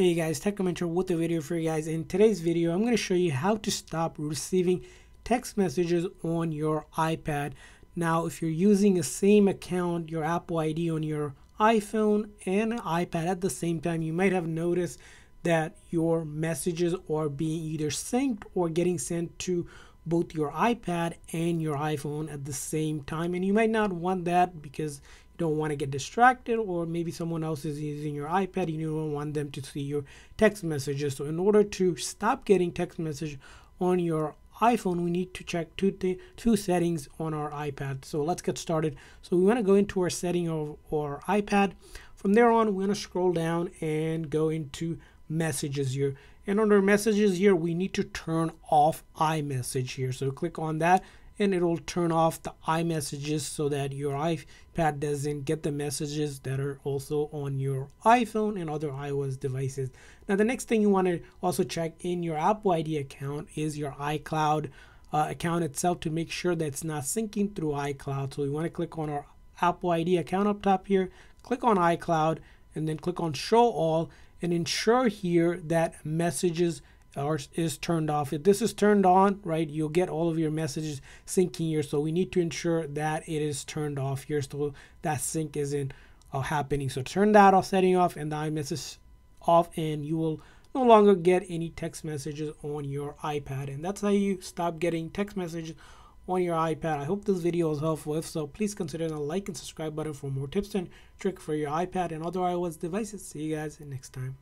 Hey guys, Tech with a video for you guys. In today's video, I'm going to show you how to stop receiving text messages on your iPad. Now, if you're using the same account, your Apple ID on your iPhone and iPad at the same time, you might have noticed that your messages are being either synced or getting sent to both your iPad and your iPhone at the same time. And you might not want that because don't want to get distracted or maybe someone else is using your ipad and you don't want them to see your text messages so in order to stop getting text message on your iphone we need to check two, th- two settings on our ipad so let's get started so we want to go into our setting of our ipad from there on we're going to scroll down and go into messages here and under messages here we need to turn off imessage here so click on that and it will turn off the iMessages so that your iPad doesn't get the messages that are also on your iPhone and other iOS devices. Now, the next thing you want to also check in your Apple ID account is your iCloud uh, account itself to make sure that it's not syncing through iCloud. So we want to click on our Apple ID account up top here, click on iCloud, and then click on Show All and ensure here that messages or is turned off. If this is turned on, right, you'll get all of your messages syncing here. So we need to ensure that it is turned off here so that sync isn't uh, happening. So turn that off, setting off, and the iMessage off, and you will no longer get any text messages on your iPad. And that's how you stop getting text messages on your iPad. I hope this video was helpful. If so, please consider the like and subscribe button for more tips and tricks for your iPad and other iOS devices. See you guys next time.